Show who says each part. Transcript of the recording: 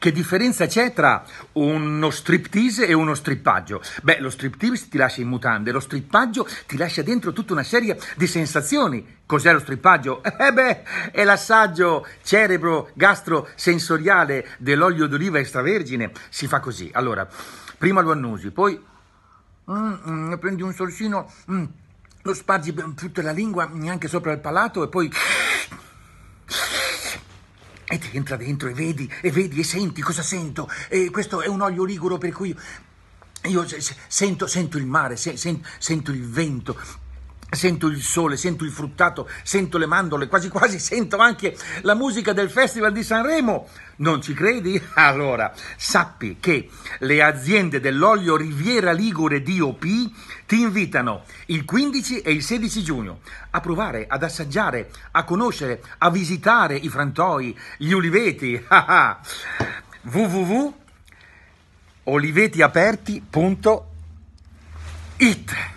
Speaker 1: Che differenza c'è tra uno striptease e uno strippaggio? Beh, lo striptease ti lascia in mutande, lo strippaggio ti lascia dentro tutta una serie di sensazioni. Cos'è lo strippaggio? Eh beh, è l'assaggio cerebro-gastro-sensoriale dell'olio d'oliva extravergine. Si fa così. Allora, prima lo annusi, poi mm, mm, prendi un sorsino, mm, lo spargi tutta la lingua, neanche sopra il palato e poi e ti entra dentro e vedi, e vedi, e senti, cosa sento? E questo è un olio liguro per cui io sento, sento il mare, sento, sento il vento, Sento il sole, sento il fruttato, sento le mandorle, quasi quasi sento anche la musica del Festival di Sanremo. Non ci credi? Allora, sappi che le aziende dell'olio Riviera Ligure DOP ti invitano il 15 e il 16 giugno a provare, ad assaggiare, a conoscere, a visitare i frantoi, gli uliveti. Ah, ah. www.olivetiaperti.it